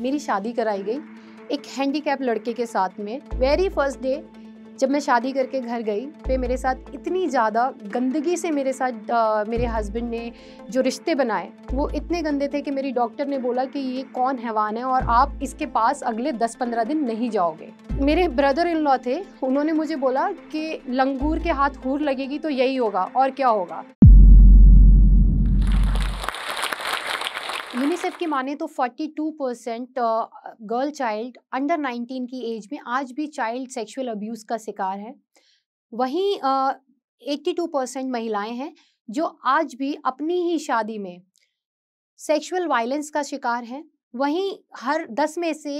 मेरी शादी कराई गई एक हैंडीकैप लड़के के साथ में वेरी फर्स्ट डे जब मैं शादी करके घर गई तो मेरे साथ इतनी ज़्यादा गंदगी से मेरे साथ आ, मेरे हस्बैंड ने जो रिश्ते बनाए वो इतने गंदे थे कि मेरी डॉक्टर ने बोला कि ये कौन हैवान है और आप इसके पास अगले 10-15 दिन नहीं जाओगे मेरे ब्रदर इन लॉ थे उन्होंने मुझे बोला कि लंगूर के हाथ हूर लगेगी तो यही होगा और क्या होगा यूनिसेफ की माने तो 42 परसेंट गर्ल चाइल्ड अंडर 19 की एज में आज भी चाइल्ड सेक्सुअल अब्यूज़ का शिकार है वहीं एट्टी टू परसेंट महिलाएं हैं जो आज भी अपनी ही शादी में सेक्सुअल वायलेंस का शिकार है वहीं हर दस में से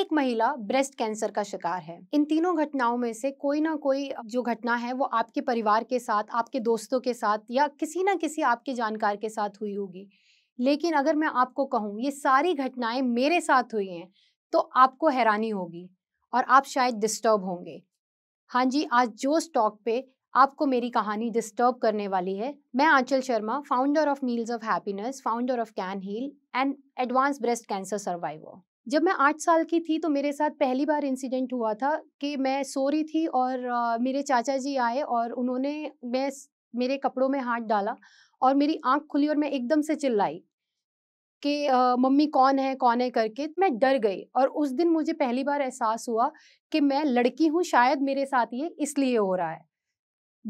एक महिला ब्रेस्ट कैंसर का शिकार है इन तीनों घटनाओं में से कोई ना कोई जो घटना है वो आपके परिवार के साथ आपके दोस्तों के साथ या किसी ना किसी आपके जानकार के साथ हुई होगी लेकिन अगर मैं आपको कहूँ ये सारी घटनाएं मेरे साथ हुई हैं तो आपको हैरानी होगी और आप शायद डिस्टर्ब होंगे हाँ जी आज जो स्टॉक पे आपको मेरी कहानी डिस्टर्ब करने वाली है मैं Anchal Sharma founder of meals of happiness founder of can heal and advance breast cancer survivor जब मैं आठ साल की थी तो मेरे साथ पहली बार इंसिडेंट हुआ था कि मैं सो रही थी और मेरे चाचा जी आए और उन्होंने मैं मेरे कपड़ों में हाथ डाला और मेरी आंख खुली और मैं एकदम से चिल्लाई कि मम्मी कौन है कौन है करके तो मैं डर गई और उस दिन मुझे पहली बार एहसास हुआ कि मैं लड़की हूँ शायद मेरे साथ ये इसलिए हो रहा है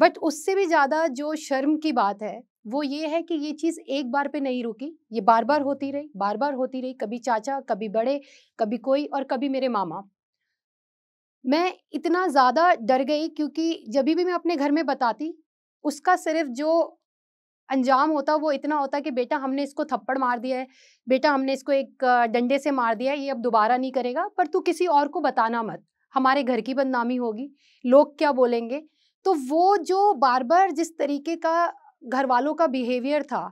बट उससे भी ज़्यादा जो शर्म की बात है वो ये है कि ये चीज़ एक बार पे नहीं रुकी ये बार बार होती रही बार बार होती रही कभी चाचा कभी बड़े कभी कोई और कभी मेरे मामा मैं इतना ज़्यादा डर गई क्योंकि जब भी मैं अपने घर में बताती उसका सिर्फ जो अंजाम होता वो इतना होता कि बेटा हमने इसको थप्पड़ मार दिया है बेटा हमने इसको एक डंडे से मार दिया है ये अब दोबारा नहीं करेगा पर तू किसी और को बताना मत हमारे घर की बदनामी होगी लोग क्या बोलेंगे तो वो जो बार बार जिस तरीके का घर वालों का बिहेवियर था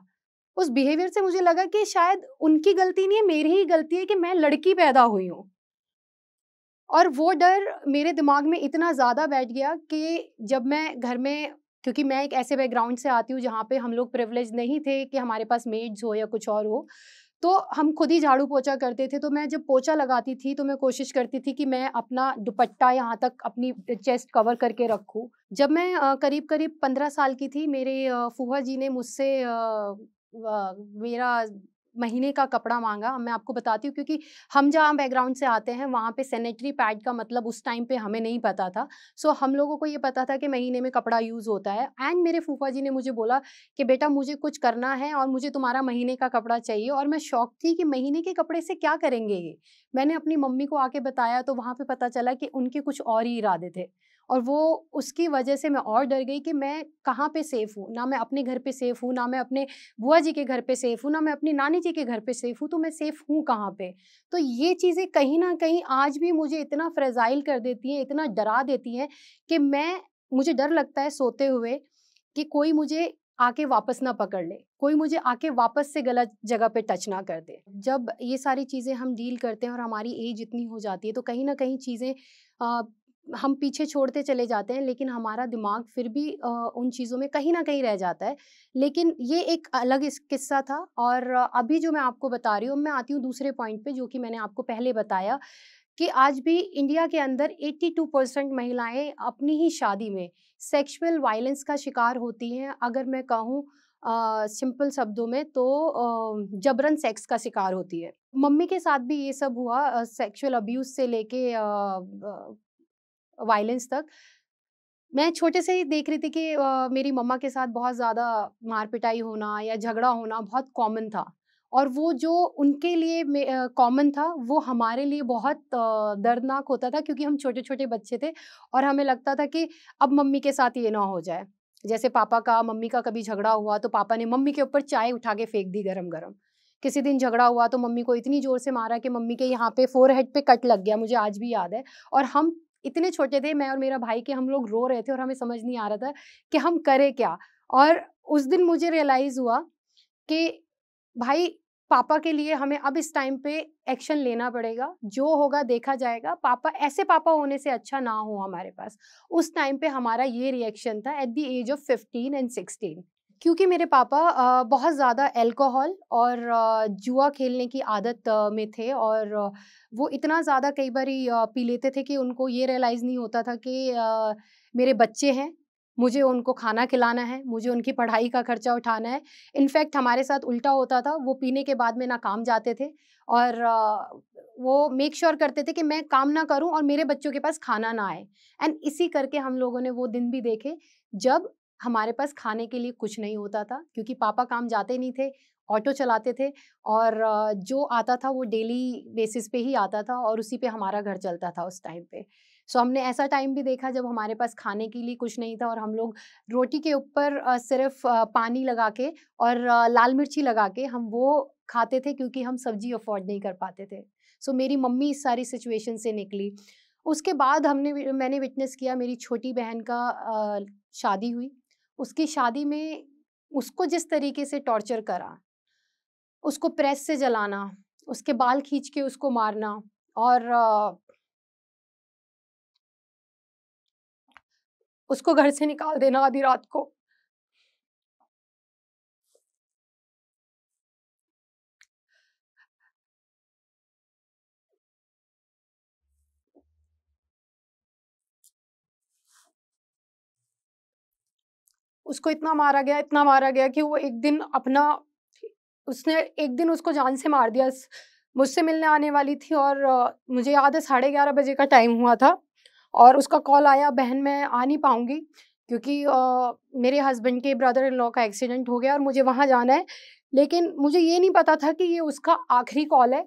उस बिहेवियर से मुझे लगा कि शायद उनकी गलती नहीं है मेरी ही गलती है कि मैं लड़की पैदा हुई हूँ और वो डर मेरे दिमाग में इतना ज़्यादा बैठ गया कि जब मैं घर में क्योंकि मैं एक ऐसे बैकग्राउंड से आती हूँ जहाँ पे हम लोग प्रिवलेज नहीं थे कि हमारे पास मेड्स हो या कुछ और हो तो हम खुद ही झाड़ू पोछा करते थे तो मैं जब पोछा लगाती थी तो मैं कोशिश करती थी कि मैं अपना दुपट्टा यहाँ तक अपनी चेस्ट कवर करके रखूँ जब मैं करीब करीब पंद्रह साल की थी मेरे फूहा जी ने मुझसे मेरा महीने का कपड़ा मांगा मैं आपको बताती हूँ क्योंकि हम जहाँ बैकग्राउंड से आते हैं वहाँ पे सैनिटरी पैड का मतलब उस टाइम पे हमें नहीं पता था सो हम लोगों को ये पता था कि महीने में कपड़ा यूज़ होता है एंड मेरे फूफा जी ने मुझे बोला कि बेटा मुझे कुछ करना है और मुझे तुम्हारा महीने का कपड़ा चाहिए और मैं शौक थी कि महीने के कपड़े से क्या करेंगे ये मैंने अपनी मम्मी को आके बताया तो वहाँ पर पता चला कि उनके कुछ और ही इरादे थे और वो उसकी वजह से मैं और डर गई कि मैं कहाँ पे सेफ़ हूँ ना मैं अपने घर पे सेफ़ हूँ ना मैं अपने बुआ जी के घर पे सेफ़ हूँ ना मैं अपनी नानी जी के घर पे सेफ़ हूँ तो मैं सेफ़ हूँ कहाँ पे तो ये चीज़ें कहीं ना कहीं आज भी मुझे इतना फ्रेजाइल कर देती हैं इतना डरा देती हैं कि मैं मुझे डर लगता है सोते हुए कि कोई मुझे आके वापस ना पकड़ ले कोई मुझे आके वापस से गलत जगह पे टच ना कर दे जब ये सारी चीज़ें हम डील करते हैं और हमारी एज इतनी हो जाती है तो कहीं ना कहीं चीज़ें हम पीछे छोड़ते चले जाते हैं लेकिन हमारा दिमाग फिर भी उन चीज़ों में कहीं ना कहीं रह जाता है लेकिन ये एक अलग इस किस्सा था और अभी जो मैं आपको बता रही हूँ मैं आती हूँ दूसरे पॉइंट पे जो कि मैंने आपको पहले बताया कि आज भी इंडिया के अंदर 82 परसेंट महिलाएँ अपनी ही शादी में सेक्शुअल वायलेंस का शिकार होती हैं अगर मैं कहूँ सिंपल uh, शब्दों में तो uh, जबरन सेक्स का शिकार होती है मम्मी के साथ भी ये सब हुआ सेक्सुअल uh, अब्यूज़ से लेके वायलेंस तक मैं छोटे से ही देख रही थी कि आ, मेरी मम्मा के साथ बहुत ज़्यादा मार पिटाई होना या झगड़ा होना बहुत कॉमन था और वो जो उनके लिए कॉमन था वो हमारे लिए बहुत दर्दनाक होता था क्योंकि हम छोटे छोटे बच्चे थे और हमें लगता था कि अब मम्मी के साथ ये ना हो जाए जैसे पापा का मम्मी का कभी झगड़ा हुआ तो पापा ने मम्मी के ऊपर चाय उठा के फेंक दी गरम गरम किसी दिन झगड़ा हुआ तो मम्मी को इतनी ज़ोर से मारा कि मम्मी के यहाँ पे फोर हेड पे कट लग गया मुझे आज भी याद है और हम इतने छोटे थे मैं और मेरा भाई के हम लोग रो रहे थे और हमें समझ नहीं आ रहा था कि हम करें क्या और उस दिन मुझे रियलाइज़ हुआ कि भाई पापा के लिए हमें अब इस टाइम पे एक्शन लेना पड़ेगा जो होगा देखा जाएगा पापा ऐसे पापा होने से अच्छा ना हो हमारे पास उस टाइम पे हमारा ये रिएक्शन था at the age of fifteen and sixteen क्योंकि मेरे पापा बहुत ज़्यादा अल्कोहल और जुआ खेलने की आदत में थे और वो इतना ज़्यादा कई बार पी लेते थे कि उनको ये रियलाइज़ नहीं होता था कि मेरे बच्चे हैं मुझे उनको खाना खिलाना है मुझे उनकी पढ़ाई का खर्चा उठाना है इनफैक्ट हमारे साथ उल्टा होता था वो पीने के बाद में ना काम जाते थे और वो मेक श्योर sure करते थे कि मैं काम ना करूं और मेरे बच्चों के पास खाना ना आए एंड इसी करके हम लोगों ने वो दिन भी देखे जब हमारे पास खाने के लिए कुछ नहीं होता था क्योंकि पापा काम जाते नहीं थे ऑटो चलाते थे और जो आता था वो डेली बेसिस पे ही आता था और उसी पे हमारा घर चलता था उस टाइम पे सो so, हमने ऐसा टाइम भी देखा जब हमारे पास खाने के लिए कुछ नहीं था और हम लोग रोटी के ऊपर सिर्फ पानी लगा के और लाल मिर्ची लगा के हम वो खाते थे क्योंकि हम सब्जी अफोर्ड नहीं कर पाते थे सो so, मेरी मम्मी इस सारी सिचुएशन से निकली उसके बाद हमने मैंने विटनेस किया मेरी छोटी बहन का शादी हुई उसकी शादी में उसको जिस तरीके से टॉर्चर करा उसको प्रेस से जलाना उसके बाल खींच के उसको मारना और उसको घर से निकाल देना आधी रात को उसको इतना मारा गया इतना मारा गया कि वो एक दिन अपना उसने एक दिन उसको जान से मार दिया मुझसे मिलने आने वाली थी और मुझे याद है साढ़े ग्यारह बजे का टाइम हुआ था और उसका कॉल आया बहन मैं आ नहीं पाऊँगी क्योंकि आ, मेरे हस्बैंड के ब्रदर इन लॉ का एक्सीडेंट हो गया और मुझे वहाँ जाना है लेकिन मुझे ये नहीं पता था कि ये उसका आखिरी कॉल है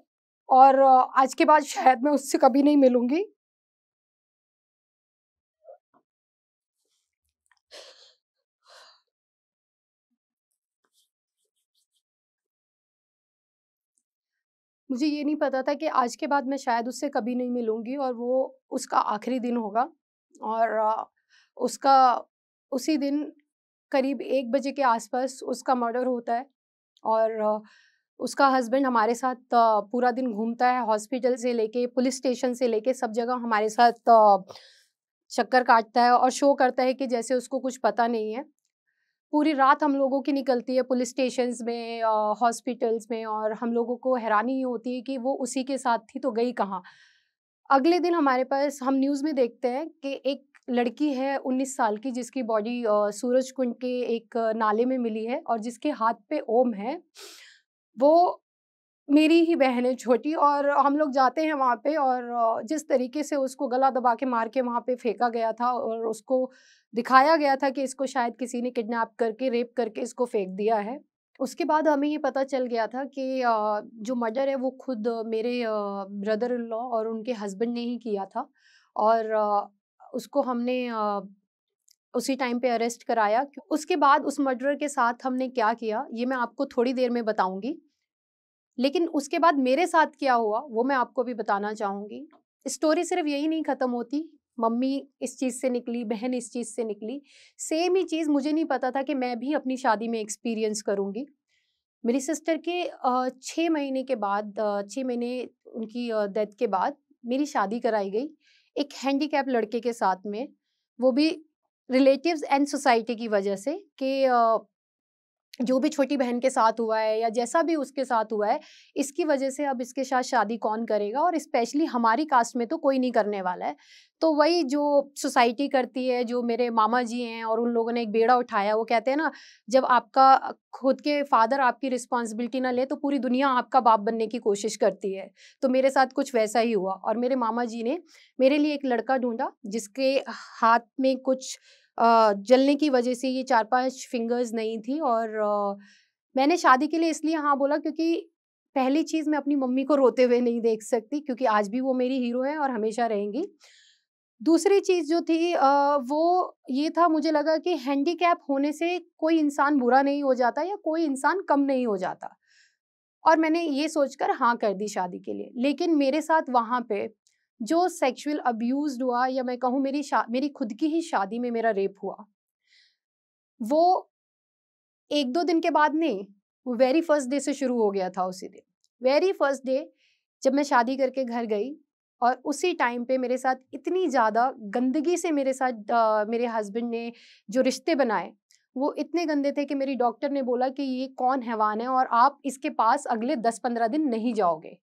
और आज के बाद शायद मैं उससे कभी नहीं मिलूँगी मुझे ये नहीं पता था कि आज के बाद मैं शायद उससे कभी नहीं मिलूँगी और वो उसका आखिरी दिन होगा और उसका उसी दिन करीब एक बजे के आसपास उसका मर्डर होता है और उसका हस्बैंड हमारे साथ पूरा दिन घूमता है हॉस्पिटल से लेके पुलिस स्टेशन से लेके सब जगह हमारे साथ चक्कर काटता है और शो करता है कि जैसे उसको कुछ पता नहीं है पूरी रात हम लोगों की निकलती है पुलिस स्टेशन में हॉस्पिटल्स में और हम लोगों को हैरानी होती है कि वो उसी के साथ थी तो गई कहाँ अगले दिन हमारे पास हम न्यूज़ में देखते हैं कि एक लड़की है 19 साल की जिसकी बॉडी सूरज कुंड के एक नाले में मिली है और जिसके हाथ पे ओम है वो मेरी ही बहन है छोटी और हम लोग जाते हैं वहाँ पे और जिस तरीके से उसको गला दबा के मार के वहाँ पे फेंका गया था और उसको दिखाया गया था कि इसको शायद किसी ने किडनैप करके रेप करके इसको फेंक दिया है उसके बाद हमें ये पता चल गया था कि जो मर्डर है वो खुद मेरे ब्रदर इन लॉ और उनके हस्बैंड ने ही किया था और उसको हमने उसी टाइम पे अरेस्ट कराया उसके बाद उस मर्डर के साथ हमने क्या किया ये मैं आपको थोड़ी देर में बताऊंगी लेकिन उसके बाद मेरे साथ क्या हुआ वो मैं आपको भी बताना चाहूँगी स्टोरी सिर्फ यही नहीं ख़त्म होती मम्मी इस चीज़ से निकली बहन इस चीज़ से निकली सेम ही चीज़ मुझे नहीं पता था कि मैं भी अपनी शादी में एक्सपीरियंस करूँगी मेरी सिस्टर के छः महीने के बाद छः महीने उनकी डेथ के बाद मेरी शादी कराई गई एक हैंडी लड़के के साथ में वो भी रिलेटिव्स एंड सोसाइटी की वजह से कि जो भी छोटी बहन के साथ हुआ है या जैसा भी उसके साथ हुआ है इसकी वजह से अब इसके साथ शादी कौन करेगा और स्पेशली हमारी कास्ट में तो कोई नहीं करने वाला है तो वही जो सोसाइटी करती है जो मेरे मामा जी हैं और उन लोगों ने एक बेड़ा उठाया वो कहते हैं ना जब आपका खुद के फादर आपकी रिस्पॉन्सिबिलिटी ना ले तो पूरी दुनिया आपका बाप बनने की कोशिश करती है तो मेरे साथ कुछ वैसा ही हुआ और मेरे मामा जी ने मेरे लिए एक लड़का ढूंढा जिसके हाथ में कुछ जलने की वजह से ये चार पांच फिंगर्स नहीं थी और मैंने शादी के लिए इसलिए हाँ बोला क्योंकि पहली चीज़ मैं अपनी मम्मी को रोते हुए नहीं देख सकती क्योंकि आज भी वो मेरी हीरो हैं और हमेशा रहेंगी दूसरी चीज़ जो थी वो ये था मुझे लगा कि हैंडीकैप होने से कोई इंसान बुरा नहीं हो जाता या कोई इंसान कम नहीं हो जाता और मैंने ये सोचकर हाँ कर दी शादी के लिए लेकिन मेरे साथ वहाँ पे जो सेक्सुअल अब्यूज हुआ या मैं कहूँ मेरी मेरी खुद की ही शादी में मेरा रेप हुआ वो एक दो दिन के बाद नहीं वो वेरी फर्स्ट डे से शुरू हो गया था उसी दिन वेरी फर्स्ट डे जब मैं शादी करके घर गई और उसी टाइम पे मेरे साथ इतनी ज़्यादा गंदगी से मेरे साथ आ, मेरे हस्बैंड ने जो रिश्ते बनाए वो इतने गंदे थे कि मेरी डॉक्टर ने बोला कि ये कौन हैवान है और आप इसके पास अगले दस पंद्रह दिन नहीं जाओगे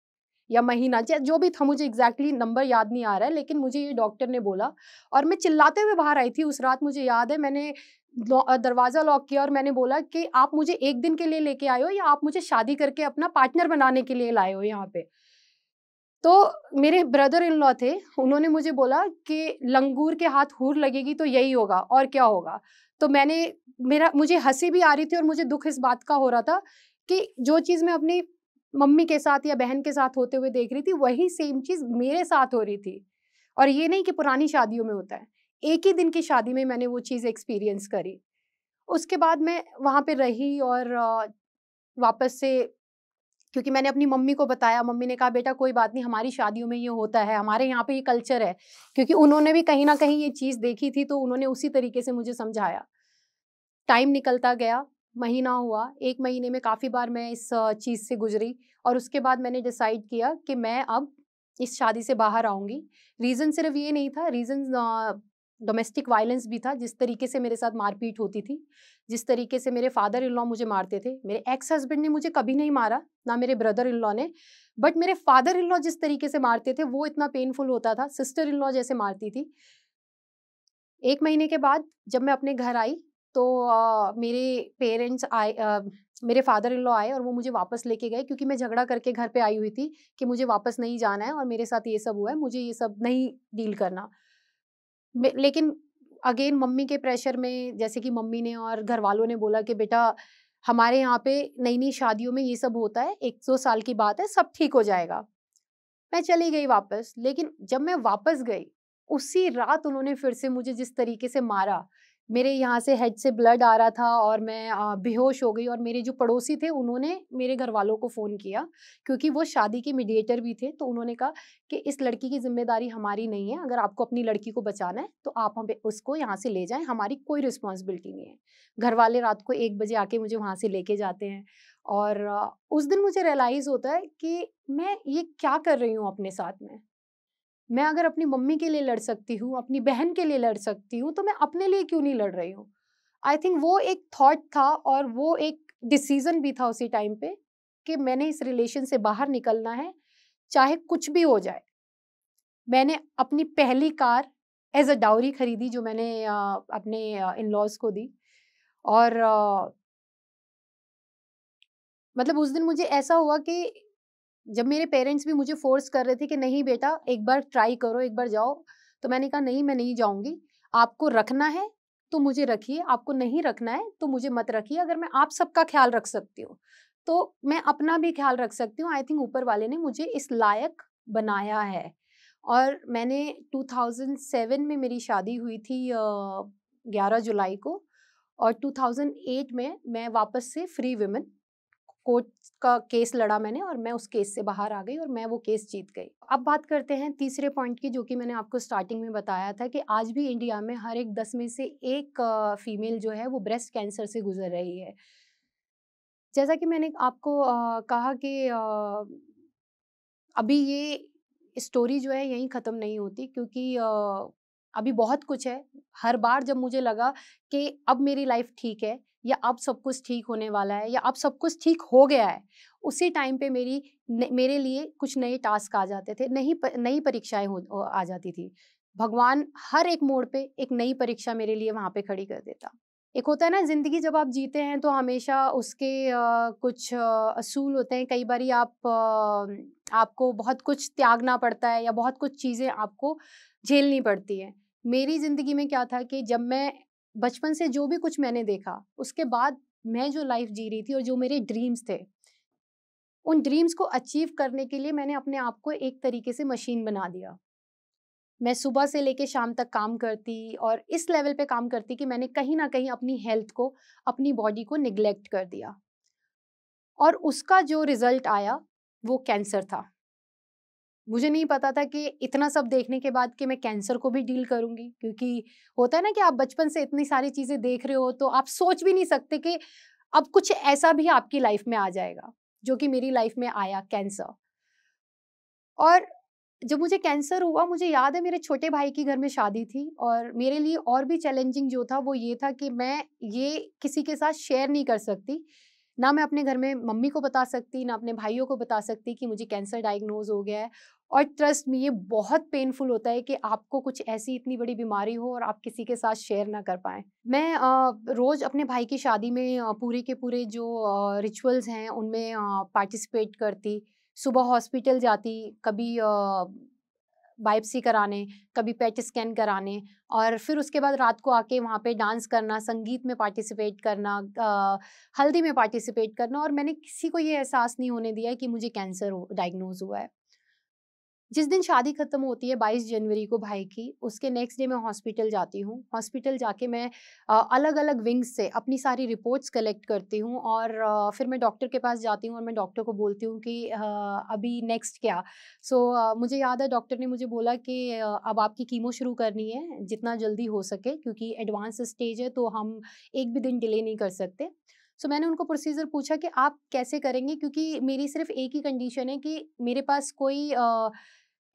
या महीना जो भी था मुझे एग्जैक्टली exactly नंबर याद नहीं आ रहा है लेकिन मुझे ये डॉक्टर ने बोला और मैं चिल्लाते हुए बाहर आई थी उस रात मुझे याद है मैंने दरवाज़ा लॉक किया और मैंने बोला कि आप मुझे एक दिन के लिए लेके आए हो या आप मुझे शादी करके अपना पार्टनर बनाने के लिए लाए हो यहाँ पे तो मेरे ब्रदर इन लॉ थे उन्होंने मुझे बोला कि लंगूर के हाथ हूर लगेगी तो यही होगा और क्या होगा तो मैंने मेरा मुझे हंसी भी आ रही थी और मुझे दुख इस बात का हो रहा था कि जो चीज़ मैं अपनी मम्मी के साथ या बहन के साथ होते हुए देख रही थी वही सेम चीज़ मेरे साथ हो रही थी और ये नहीं कि पुरानी शादियों में होता है एक ही दिन की शादी में मैंने वो चीज़ एक्सपीरियंस करी उसके बाद मैं वहाँ पे रही और वापस से क्योंकि मैंने अपनी मम्मी को बताया मम्मी ने कहा बेटा कोई बात नहीं हमारी शादियों में ये होता है हमारे यहाँ पे ये कल्चर है क्योंकि उन्होंने भी कहीं ना कहीं ये चीज़ देखी थी तो उन्होंने उसी तरीके से मुझे समझाया टाइम निकलता गया महीना हुआ एक महीने में काफ़ी बार मैं इस चीज़ से गुजरी और उसके बाद मैंने डिसाइड किया कि मैं अब इस शादी से बाहर आऊँगी रीज़न सिर्फ ये नहीं था रीज़न डोमेस्टिक वायलेंस भी था जिस तरीके से मेरे साथ मारपीट होती थी जिस तरीके से मेरे फादर इन लॉ मुझे मारते थे मेरे एक्स हस्बैंड ने मुझे कभी नहीं मारा ना मेरे ब्रदर इन लॉ ने बट मेरे फादर इन लॉ जिस तरीके से मारते थे वो इतना पेनफुल होता था सिस्टर इन लॉ जैसे मारती थी एक महीने के बाद जब मैं अपने घर आई तो आ, मेरे पेरेंट्स आए आ, मेरे फादर इन लॉ आए और वो मुझे वापस लेके गए क्योंकि मैं झगड़ा करके घर पे आई हुई थी कि मुझे वापस नहीं जाना है और मेरे साथ ये सब हुआ है मुझे ये सब नहीं डील करना लेकिन अगेन मम्मी के प्रेशर में जैसे कि मम्मी ने और घर वालों ने बोला कि बेटा हमारे यहाँ पे नई नई शादियों में ये सब होता है एक दो साल की बात है सब ठीक हो जाएगा मैं चली गई वापस लेकिन जब मैं वापस गई उसी रात उन्होंने फिर से मुझे जिस तरीके से मारा मेरे यहाँ से हेड से ब्लड आ रहा था और मैं बेहोश हो गई और मेरे जो पड़ोसी थे उन्होंने मेरे घर वालों को फ़ोन किया क्योंकि वो शादी के मीडिएटर भी थे तो उन्होंने कहा कि इस लड़की की जिम्मेदारी हमारी नहीं है अगर आपको अपनी लड़की को बचाना है तो आप हमें उसको यहाँ से ले जाएं हमारी कोई रिस्पॉन्सिबिलिटी नहीं है घर वाले रात को एक बजे आके मुझे वहाँ से लेके जाते हैं और उस दिन मुझे रियलाइज़ होता है कि मैं ये क्या कर रही हूँ अपने साथ में मैं अगर अपनी मम्मी के लिए लड़ सकती हूँ अपनी बहन के लिए लड़ सकती हूँ तो मैं अपने लिए क्यों नहीं लड़ रही हूँ आई थिंक वो एक थाट था और वो एक डिसीजन भी था उसी टाइम पे कि मैंने इस रिलेशन से बाहर निकलना है चाहे कुछ भी हो जाए मैंने अपनी पहली कार एज अ डाउरी खरीदी जो मैंने अपने इन लॉज को दी और मतलब उस दिन मुझे ऐसा हुआ कि जब मेरे पेरेंट्स भी मुझे फोर्स कर रहे थे कि नहीं बेटा एक बार ट्राई करो एक बार जाओ तो मैंने कहा नहीं मैं नहीं जाऊंगी आपको रखना है तो मुझे रखिए आपको नहीं रखना है तो मुझे मत रखिए अगर मैं आप सबका ख्याल रख सकती हूँ तो मैं अपना भी ख्याल रख सकती हूँ आई थिंक ऊपर वाले ने मुझे इस लायक बनाया है और मैंने 2007 में मेरी शादी हुई थी ग्यारह जुलाई को और 2008 में मैं वापस से फ्री वुमेन कोर्ट का केस लड़ा मैंने और मैं उस केस से बाहर आ गई और मैं वो केस जीत गई अब बात करते हैं तीसरे पॉइंट की जो कि मैंने आपको स्टार्टिंग में बताया था कि आज भी इंडिया में हर एक दस में से एक फीमेल जो है वो ब्रेस्ट कैंसर से गुजर रही है जैसा कि मैंने आपको आ, कहा कि आ, अभी ये स्टोरी जो है यहीं ख़त्म नहीं होती क्योंकि आ, अभी बहुत कुछ है हर बार जब मुझे लगा कि अब मेरी लाइफ ठीक है या अब सब कुछ ठीक होने वाला है या अब सब कुछ ठीक हो गया है उसी टाइम पे मेरी न, मेरे लिए कुछ नए टास्क आ जाते थे नई नई परीक्षाएं हो आ जाती थी भगवान हर एक मोड़ पे एक नई परीक्षा मेरे लिए वहाँ पे खड़ी कर देता एक होता है ना ज़िंदगी जब आप जीते हैं तो हमेशा उसके आ, कुछ असूल होते हैं कई बार आप आ, आपको बहुत कुछ त्यागना पड़ता है या बहुत कुछ चीज़ें आपको झेलनी पड़ती हैं मेरी ज़िंदगी में क्या था कि जब मैं बचपन से जो भी कुछ मैंने देखा उसके बाद मैं जो लाइफ जी रही थी और जो मेरे ड्रीम्स थे उन ड्रीम्स को अचीव करने के लिए मैंने अपने आप को एक तरीके से मशीन बना दिया मैं सुबह से लेके शाम तक काम करती और इस लेवल पे काम करती कि मैंने कहीं ना कहीं अपनी हेल्थ को अपनी बॉडी को निग्लेक्ट कर दिया और उसका जो रिजल्ट आया वो कैंसर था मुझे नहीं पता था कि इतना सब देखने के बाद कि मैं कैंसर को भी डील करूंगी क्योंकि होता है ना कि आप बचपन से इतनी सारी चीज़ें देख रहे हो तो आप सोच भी नहीं सकते कि अब कुछ ऐसा भी आपकी लाइफ में आ जाएगा जो कि मेरी लाइफ में आया कैंसर और जब मुझे कैंसर हुआ मुझे याद है मेरे छोटे भाई की घर में शादी थी और मेरे लिए और भी चैलेंजिंग जो था वो ये था कि मैं ये किसी के साथ शेयर नहीं कर सकती ना मैं अपने घर में मम्मी को बता सकती ना अपने भाइयों को बता सकती कि मुझे कैंसर डायग्नोज हो गया है और ट्रस्ट में ये बहुत पेनफुल होता है कि आपको कुछ ऐसी इतनी बड़ी बीमारी हो और आप किसी के साथ शेयर ना कर पाएँ मैं रोज़ अपने भाई की शादी में पूरे के पूरे जो रिचुअल्स हैं उनमें पार्टिसिपेट करती सुबह हॉस्पिटल जाती कभी बायोप्सी कराने कभी पेट स्कैन कराने और फिर उसके बाद रात को आके वहाँ पे डांस करना संगीत में पार्टिसिपेट करना आ, हल्दी में पार्टिसिपेट करना और मैंने किसी को ये एहसास नहीं होने दिया कि मुझे कैंसर डायग्नोज हुआ है जिस दिन शादी ख़त्म होती है बाईस जनवरी को भाई की उसके नेक्स्ट डे मैं हॉस्पिटल जाती हूँ हॉस्पिटल जाके मैं अलग अलग विंग्स से अपनी सारी रिपोर्ट्स कलेक्ट करती हूँ और फिर मैं डॉक्टर के पास जाती हूँ और मैं डॉक्टर को बोलती हूँ कि अभी नेक्स्ट क्या सो मुझे याद है डॉक्टर ने मुझे बोला कि अब आपकी कीमो शुरू करनी है जितना जल्दी हो सके क्योंकि एडवांस स्टेज है तो हम एक भी दिन डिले नहीं कर सकते सो so, मैंने उनको प्रोसीजर पूछा कि आप कैसे करेंगे क्योंकि मेरी सिर्फ एक ही कंडीशन है कि मेरे पास कोई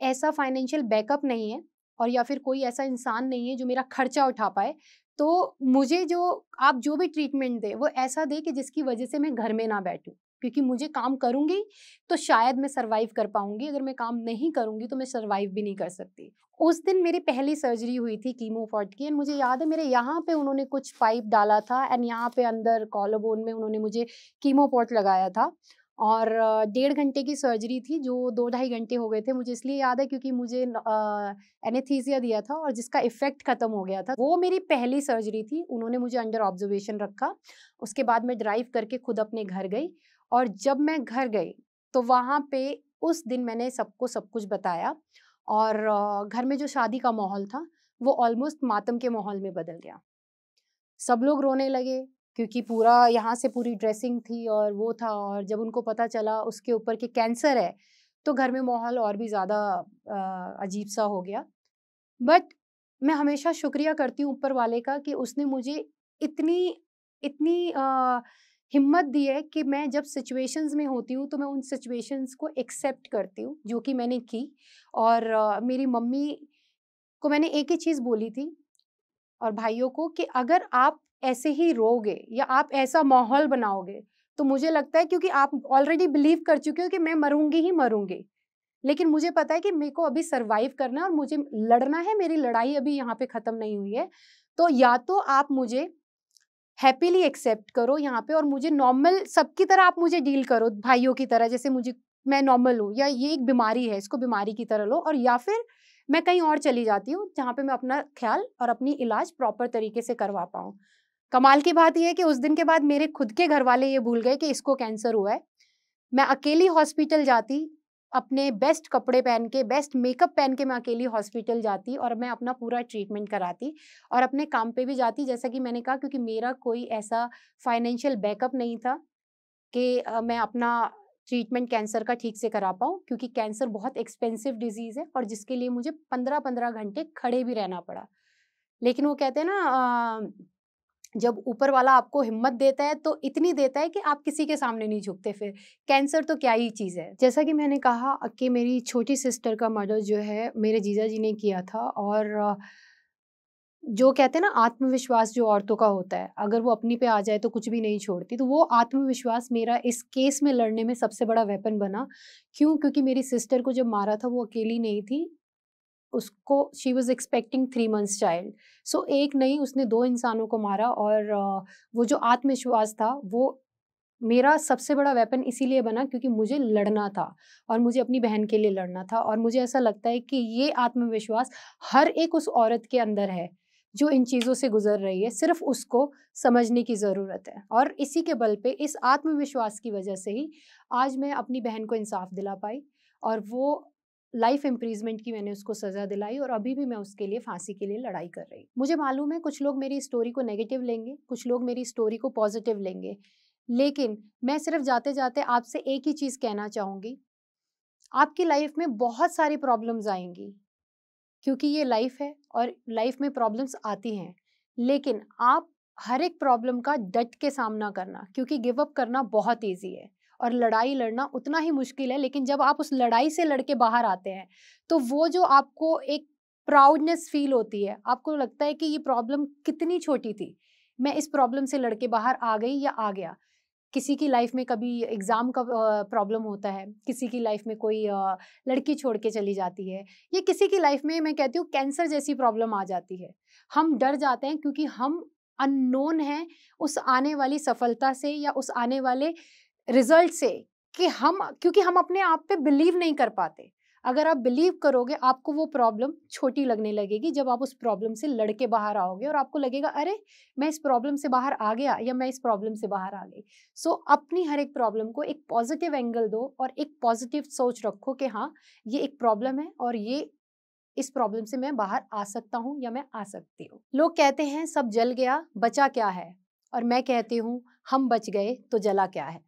ऐसा फाइनेंशियल बैकअप नहीं है और या फिर कोई ऐसा इंसान नहीं है जो मेरा खर्चा उठा पाए तो मुझे जो आप जो भी ट्रीटमेंट दें वो ऐसा दे कि जिसकी वजह से मैं घर में ना बैठूं क्योंकि मुझे काम करूंगी तो शायद मैं सरवाइव कर पाऊंगी अगर मैं काम नहीं करूंगी तो मैं सरवाइव भी नहीं कर सकती उस दिन मेरी पहली सर्जरी हुई थी कीमोफॉर्ट की एंड मुझे याद है मेरे यहाँ पे उन्होंने कुछ पाइप डाला था एंड यहाँ पे अंदर कॉलोबोन में उन्होंने मुझे कीमोपॉट लगाया था और डेढ़ घंटे की सर्जरी थी जो दो ढाई घंटे हो गए थे मुझे इसलिए याद है क्योंकि मुझे एनेथीजिया दिया था और जिसका इफेक्ट ख़त्म हो गया था वो मेरी पहली सर्जरी थी उन्होंने मुझे अंडर ऑब्जर्वेशन रखा उसके बाद मैं ड्राइव करके खुद अपने घर गई और जब मैं घर गई तो वहाँ पे उस दिन मैंने सबको सब कुछ बताया और घर में जो शादी का माहौल था वो ऑलमोस्ट मातम के माहौल में बदल गया सब लोग रोने लगे क्योंकि पूरा यहाँ से पूरी ड्रेसिंग थी और वो था और जब उनको पता चला उसके ऊपर कि कैंसर है तो घर में माहौल और भी ज़्यादा अजीब सा हो गया बट मैं हमेशा शुक्रिया करती हूँ ऊपर वाले का कि उसने मुझे इतनी इतनी आ, हिम्मत दी है कि मैं जब सिचुएशंस में होती हूँ तो मैं उन सिचुएशंस को एक्सेप्ट करती हूँ जो कि मैंने की और आ, मेरी मम्मी को मैंने एक ही चीज़ बोली थी और भाइयों को कि अगर आप ऐसे ही रोगे या आप ऐसा माहौल बनाओगे तो मुझे लगता है क्योंकि आप ऑलरेडी बिलीव कर चुके हो कि मैं मरूंगी ही मरूंगी लेकिन मुझे पता है कि मेरे को अभी सरवाइव करना और मुझे लड़ना है मेरी लड़ाई अभी यहाँ पे ख़त्म नहीं हुई है तो या तो आप मुझे हैप्पीली एक्सेप्ट करो यहाँ पे और मुझे नॉर्मल सबकी तरह आप मुझे डील करो भाइयों की तरह जैसे मुझे मैं नॉर्मल हूँ या ये एक बीमारी है इसको बीमारी की तरह लो और या फिर मैं कहीं और चली जाती हूँ जहाँ पे मैं अपना ख्याल और अपनी इलाज प्रॉपर तरीके से करवा पाऊँ कमाल की बात यह है कि उस दिन के बाद मेरे खुद के घर वाले ये भूल गए कि इसको कैंसर हुआ है मैं अकेली हॉस्पिटल जाती अपने बेस्ट कपड़े पहन के बेस्ट मेकअप पहन के मैं अकेली हॉस्पिटल जाती और मैं अपना पूरा ट्रीटमेंट कराती और अपने काम पे भी जाती जैसा कि मैंने कहा क्योंकि मेरा कोई ऐसा फाइनेंशियल बैकअप नहीं था कि मैं अपना ट्रीटमेंट कैंसर का ठीक से करा पाऊँ क्योंकि कैंसर बहुत एक्सपेंसिव डिजीज़ है और जिसके लिए मुझे पंद्रह पंद्रह घंटे खड़े भी रहना पड़ा लेकिन वो कहते हैं ना जब ऊपर वाला आपको हिम्मत देता है तो इतनी देता है कि आप किसी के सामने नहीं झुकते फिर कैंसर तो क्या ही चीज़ है जैसा कि मैंने कहा कि मेरी छोटी सिस्टर का मर्डर जो है मेरे जीजा जी ने किया था और जो कहते हैं ना आत्मविश्वास जो औरतों का होता है अगर वो अपनी पे आ जाए तो कुछ भी नहीं छोड़ती तो वो आत्मविश्वास मेरा इस केस में लड़ने में सबसे बड़ा वेपन बना क्यों क्योंकि मेरी सिस्टर को जब मारा था वो अकेली नहीं थी उसको she was expecting three months child so एक नहीं उसने दो इंसानों को मारा और वो जो आत्मविश्वास था वो मेरा सबसे बड़ा वेपन इसीलिए बना क्योंकि मुझे लड़ना था और मुझे अपनी बहन के लिए लड़ना था और मुझे ऐसा लगता है कि ये आत्मविश्वास हर एक उस औरत के अंदर है जो इन चीज़ों से गुजर रही है सिर्फ उसको समझने की ज़रूरत है और इसी के बल पे इस आत्मविश्वास की वजह से ही आज मैं अपनी बहन को इंसाफ दिला पाई और वो लाइफ इम्प्रीजमेंट की मैंने उसको सज़ा दिलाई और अभी भी मैं उसके लिए फांसी के लिए लड़ाई कर रही मुझे मालूम है कुछ लोग मेरी स्टोरी को नेगेटिव लेंगे कुछ लोग मेरी स्टोरी को पॉजिटिव लेंगे लेकिन मैं सिर्फ जाते जाते आपसे एक ही चीज़ कहना चाहूँगी आपकी लाइफ में बहुत सारी प्रॉब्लम्स आएंगी क्योंकि ये लाइफ है और लाइफ में प्रॉब्लम्स आती हैं लेकिन आप हर एक प्रॉब्लम का डट के सामना करना क्योंकि गिव अप करना बहुत ईजी है और लड़ाई लड़ना उतना ही मुश्किल है लेकिन जब आप उस लड़ाई से लड़के बाहर आते हैं तो वो जो आपको एक प्राउडनेस फील होती है आपको लगता है कि ये प्रॉब्लम कितनी छोटी थी मैं इस प्रॉब्लम से लड़के बाहर आ गई या आ गया किसी की लाइफ में कभी एग्ज़ाम का प्रॉब्लम होता है किसी की लाइफ में कोई लड़की छोड़ के चली जाती है या किसी की लाइफ में मैं कहती हूँ कैंसर जैसी प्रॉब्लम आ जाती है हम डर जाते हैं क्योंकि हम अननोन हैं उस आने वाली सफलता से या उस आने वाले रिजल्ट से कि हम क्योंकि हम अपने आप पे बिलीव नहीं कर पाते अगर आप बिलीव करोगे आपको वो प्रॉब्लम छोटी लगने लगेगी जब आप उस प्रॉब्लम से लड़के बाहर आओगे और आपको लगेगा अरे मैं इस प्रॉब्लम से बाहर आ गया या मैं इस प्रॉब्लम से बाहर आ गई सो so, अपनी हर एक प्रॉब्लम को एक पॉजिटिव एंगल दो और एक पॉजिटिव सोच रखो कि हाँ ये एक प्रॉब्लम है और ये इस प्रॉब्लम से मैं बाहर आ सकता हूँ या मैं आ सकती हूँ लोग कहते हैं सब जल गया बचा क्या है और मैं कहती हूँ हम बच गए तो जला क्या है